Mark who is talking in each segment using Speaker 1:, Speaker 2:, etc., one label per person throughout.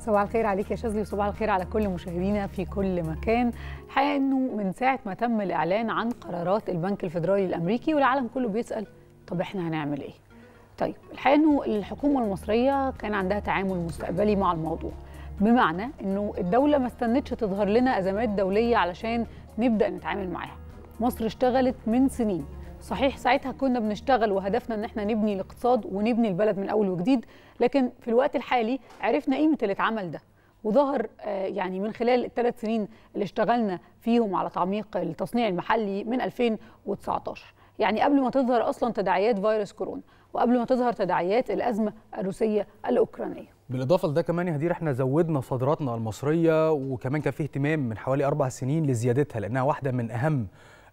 Speaker 1: صباح الخير عليك يا شاذلي وصباح الخير على كل مشاهدينا في كل مكان الحقيقه انه من ساعه ما تم الاعلان عن قرارات البنك الفيدرالي الامريكي والعالم كله بيسال طب احنا هنعمل ايه طيب الحقيقه انه الحكومه المصريه كان عندها تعامل مستقبلي مع الموضوع بمعنى انه الدوله ما استنتش تظهر لنا ازمات دوليه علشان نبدا نتعامل معاها مصر اشتغلت من سنين صحيح ساعتها كنا بنشتغل وهدفنا ان احنا نبني الاقتصاد ونبني البلد من اول وجديد لكن في الوقت الحالي عرفنا قيمه اللي اتعمل ده وظهر آه، يعني من خلال الثلاث سنين اللي اشتغلنا فيهم على تعميق التصنيع المحلي من 2019 يعني قبل ما تظهر اصلا تداعيات فيروس كورونا وقبل ما تظهر تداعيات الازمه الروسيه الاوكرانيه
Speaker 2: بالاضافه لده كمان يا هدير احنا زودنا صادراتنا المصريه وكمان كان في اهتمام من حوالي اربع سنين لزيادتها لانها واحده من اهم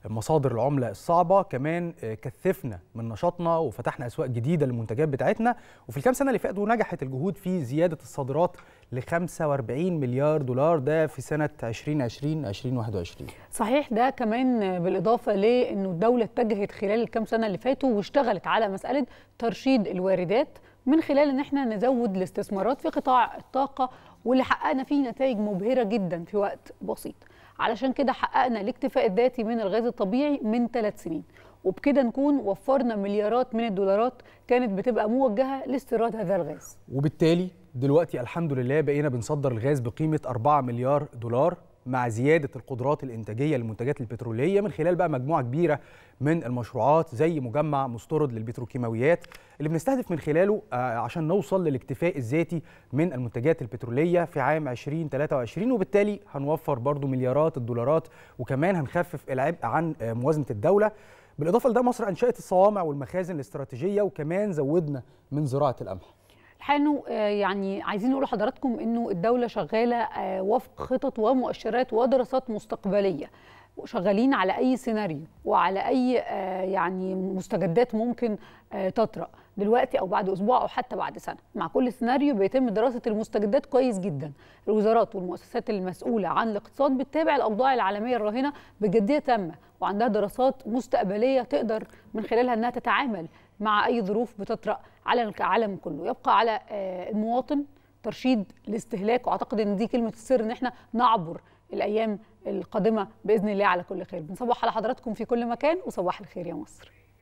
Speaker 2: مصادر العمله الصعبه كمان آه، كثفنا من نشاطنا وفتحنا اسواق جديده للمنتجات بتاعتنا وفي الكام سنه اللي فاتوا نجحت الجهود في زياده الصادرات ل 45 مليار دولار ده في سنه 2020 2021
Speaker 1: صحيح ده كمان بالاضافه لانه الدوله اتجهت خلال الكام سنه اللي فاتوا واشتغلت على مساله ترشيد الواردات من خلال ان احنا نزود الاستثمارات في قطاع الطاقه واللي حققنا فيه نتائج مبهره جدا في وقت بسيط علشان كده حققنا الاكتفاء الذاتي من الغاز الطبيعي من ثلاث سنين وبكده نكون وفرنا مليارات من الدولارات كانت بتبقى موجهه لاستيراد هذا الغاز
Speaker 2: وبالتالي دلوقتي الحمد لله بقينا بنصدر الغاز بقيمه 4 مليار دولار مع زياده القدرات الانتاجيه للمنتجات البتروليه من خلال بقى مجموعه كبيره من المشروعات زي مجمع مستورد للبتروكيماويات اللي بنستهدف من خلاله آه، عشان نوصل للاكتفاء الذاتي من المنتجات البتروليه في عام 2023 وبالتالي هنوفر برضو مليارات الدولارات وكمان هنخفف العبء عن آه، موازنه الدوله بالاضافه لده مصر انشات الصوامع والمخازن الاستراتيجيه وكمان زودنا من زراعه القمح
Speaker 1: حانوا آه، يعني عايزين نقول لحضراتكم انه الدوله شغاله آه، وفق خطط ومؤشرات ودراسات مستقبليه وشغالين على اي سيناريو وعلى اي آه، يعني مستجدات ممكن تطرا دلوقتي او بعد اسبوع او حتى بعد سنه مع كل سيناريو بيتم دراسه المستجدات كويس جدا الوزارات والمؤسسات المسؤوله عن الاقتصاد بتتابع الاوضاع العالميه الراهنه بجديه تامه وعندها دراسات مستقبليه تقدر من خلالها انها تتعامل مع اي ظروف بتطرا على العالم كله يبقى على آه، المواطن ترشيد الاستهلاك واعتقد ان دي كلمه السر ان احنا نعبر الايام القادمه باذن الله على كل خير بنصبح على حضراتكم في كل مكان وصباح الخير يا مصر